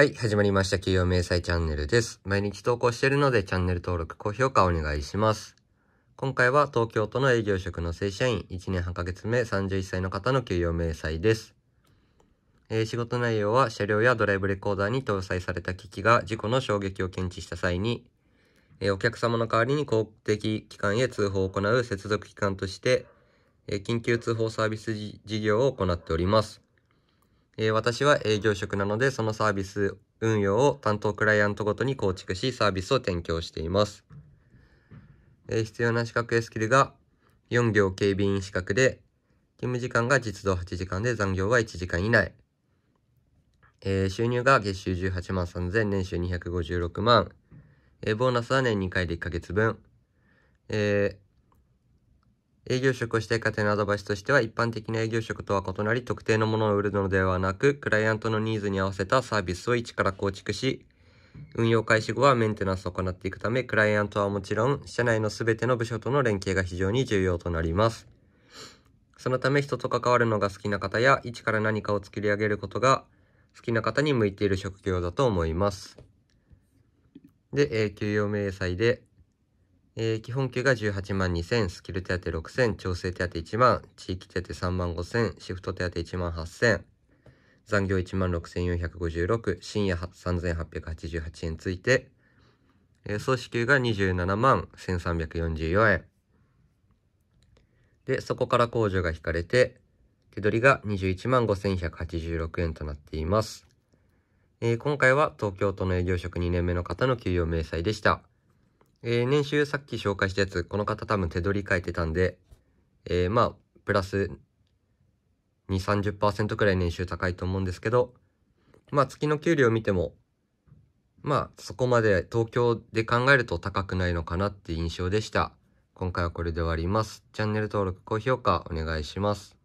はい、始まりました。企業明細チャンネルです。毎日投稿しているので、チャンネル登録、高評価お願いします。今回は東京都の営業職の正社員、1年8ヶ月目、31歳の方の給与明細です。えー、仕事内容は、車両やドライブレコーダーに搭載された機器が事故の衝撃を検知した際に、えー、お客様の代わりに公的機関へ通報を行う接続機関として、えー、緊急通報サービス事業を行っております。えー、私は営業職なので、そのサービス運用を担当クライアントごとに構築し、サービスを提供しています。えー、必要な資格やスキルが、4行警備員資格で、勤務時間が実働8時間で残業は1時間以内。えー、収入が月収18万3000、年収256万。えー、ボーナスは年2回で1ヶ月分。えー営業職をしている方のアドバイスとしては、一般的な営業職とは異なり、特定のものを売るのではなく、クライアントのニーズに合わせたサービスを一から構築し、運用開始後はメンテナンスを行っていくため、クライアントはもちろん、社内の全ての部署との連携が非常に重要となります。そのため人と関わるのが好きな方や、一から何かを作り上げることが好きな方に向いている職業だと思います。で、えー、給与明細で、えー、基本給が18万2000、スキル手当6000、調整手当1万、地域手当3万5000、シフト手当1万8000、残業1万6456、深夜3888円ついて、えー、総支給が27万1344円。で、そこから控除が引かれて、手取りが21万5186円となっています。えー、今回は東京都の営業職2年目の方の給与明細でした。えー、年収さっき紹介したやつ、この方多分手取り書いてたんで、えー、まあ、プラス2、30%くらい年収高いと思うんですけど、まあ、月の給料を見ても、まあ、そこまで東京で考えると高くないのかなって印象でした。今回はこれで終わります。チャンネル登録、高評価お願いします。